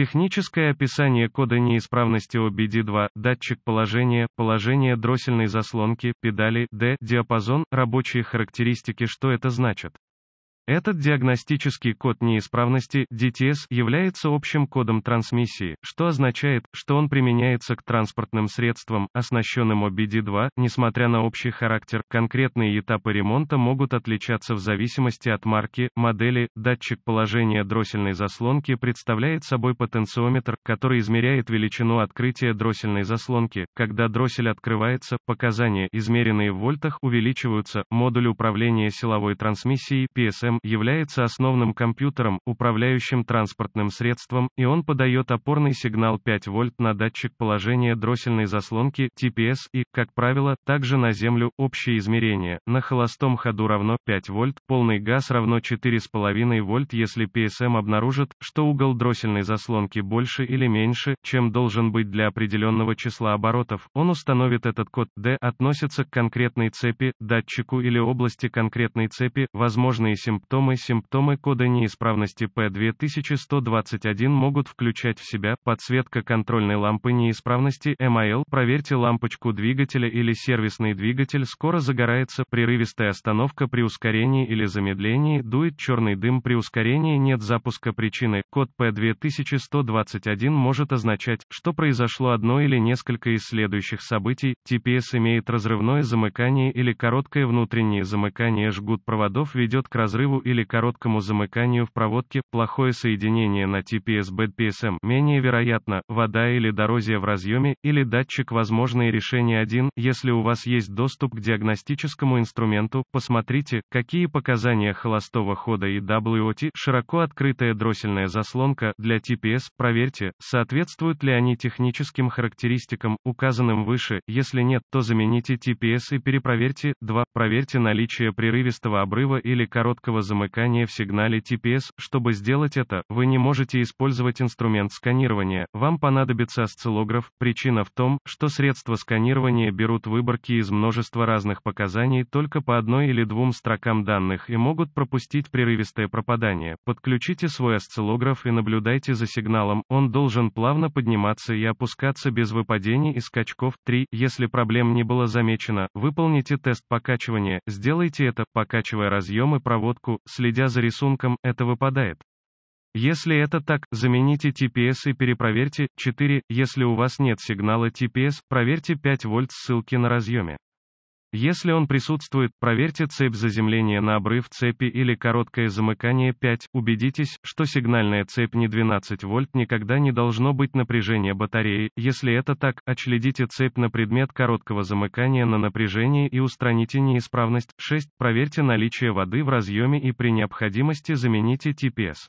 Техническое описание кода неисправности OBD2, датчик положения, положение дроссельной заслонки, педали, D, диапазон, рабочие характеристики, что это значит. Этот диагностический код неисправности DTS является общим кодом трансмиссии, что означает, что он применяется к транспортным средствам, оснащенным OBD2, несмотря на общий характер, конкретные этапы ремонта могут отличаться в зависимости от марки, модели, датчик положения дроссельной заслонки представляет собой потенциометр, который измеряет величину открытия дроссельной заслонки, когда дроссель открывается, показания, измеренные в вольтах, увеличиваются, модуль управления силовой трансмиссией PSM является основным компьютером, управляющим транспортным средством, и он подает опорный сигнал 5 вольт на датчик положения дроссельной заслонки TPS и, как правило, также на землю общее измерение. На холостом ходу равно 5 вольт, полный газ равно 4,5 вольт, если PSM обнаружит, что угол дроссельной заслонки больше или меньше, чем должен быть для определенного числа оборотов, он установит этот код. D относится к конкретной цепи, датчику или области конкретной цепи, возможные симптомы симптомы Симптомы кода неисправности P2121 могут включать в себя подсветка контрольной лампы неисправности MIL. А Проверьте лампочку двигателя или сервисный двигатель скоро загорается, прерывистая остановка при ускорении или замедлении, дует черный дым при ускорении, нет запуска причины. Код P2121 может означать, что произошло одно или несколько из следующих событий. TPS имеет разрывное замыкание или короткое внутреннее замыкание жгут проводов ведет к разрыву разрыву или короткому замыканию в проводке, плохое соединение на TPS-BED менее вероятно, вода или дорозия в разъеме, или датчик возможные решения 1. Если у вас есть доступ к диагностическому инструменту, посмотрите, какие показания холостого хода и WOT, широко открытая дроссельная заслонка, для TPS, проверьте, соответствуют ли они техническим характеристикам, указанным выше, если нет, то замените TPS и перепроверьте. 2. Проверьте наличие прерывистого обрыва или короткого внешнего замыкания в сигнале TPS. Чтобы сделать это, вы не можете использовать инструмент сканирования, вам понадобится осциллограф. Причина в том, что средства сканирования берут выборки из множества разных показаний только по одной или двум строкам данных и могут пропустить прерывистое пропадание. Подключите свой осциллограф и наблюдайте за сигналом, он должен плавно подниматься и опускаться без выпадений и скачков. 3. Если проблем не было замечено, выполните тест покачивания, сделайте это, покачивая разъемы проводку ссылку, следя за рисунком, это выпадает. Если это так, замените TPS и перепроверьте. 4. Если у вас нет сигнала TPS, проверьте 5 вольт ссылки на разъеме. Если он присутствует, проверьте цепь заземления на обрыв цепи или короткое замыкание 5. Убедитесь, что сигнальная цепь не 12 вольт никогда не должно быть напряжение батареи. Если это так, очледите цепь на предмет короткого замыкания на напряжение и устраните неисправность. 6. Проверьте наличие воды в разъеме и при необходимости замените TPS.